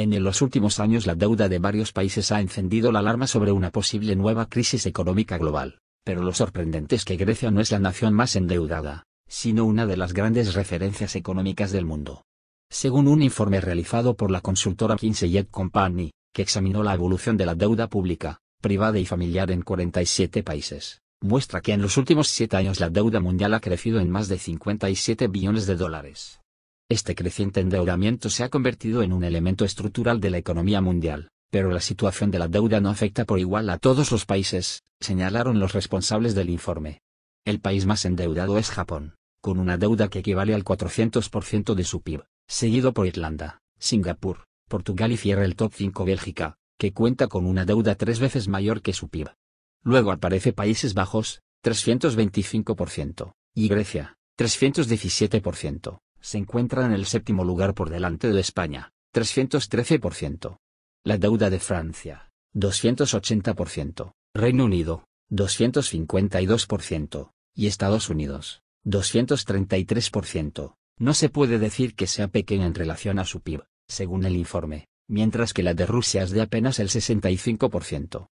En los últimos años la deuda de varios países ha encendido la alarma sobre una posible nueva crisis económica global, pero lo sorprendente es que Grecia no es la nación más endeudada, sino una de las grandes referencias económicas del mundo. Según un informe realizado por la consultora Kinsey Company, que examinó la evolución de la deuda pública, privada y familiar en 47 países, muestra que en los últimos siete años la deuda mundial ha crecido en más de 57 billones de dólares, este creciente endeudamiento se ha convertido en un elemento estructural de la economía mundial, pero la situación de la deuda no afecta por igual a todos los países, señalaron los responsables del informe. El país más endeudado es Japón, con una deuda que equivale al 400% de su PIB, seguido por Irlanda, Singapur, Portugal y cierra el top 5 Bélgica, que cuenta con una deuda tres veces mayor que su PIB. Luego aparece Países Bajos, 325%, y Grecia, 317% se encuentra en el séptimo lugar por delante de España, 313%. La deuda de Francia, 280%. Reino Unido, 252%. Y Estados Unidos, 233%. No se puede decir que sea pequeña en relación a su PIB, según el informe, mientras que la de Rusia es de apenas el 65%.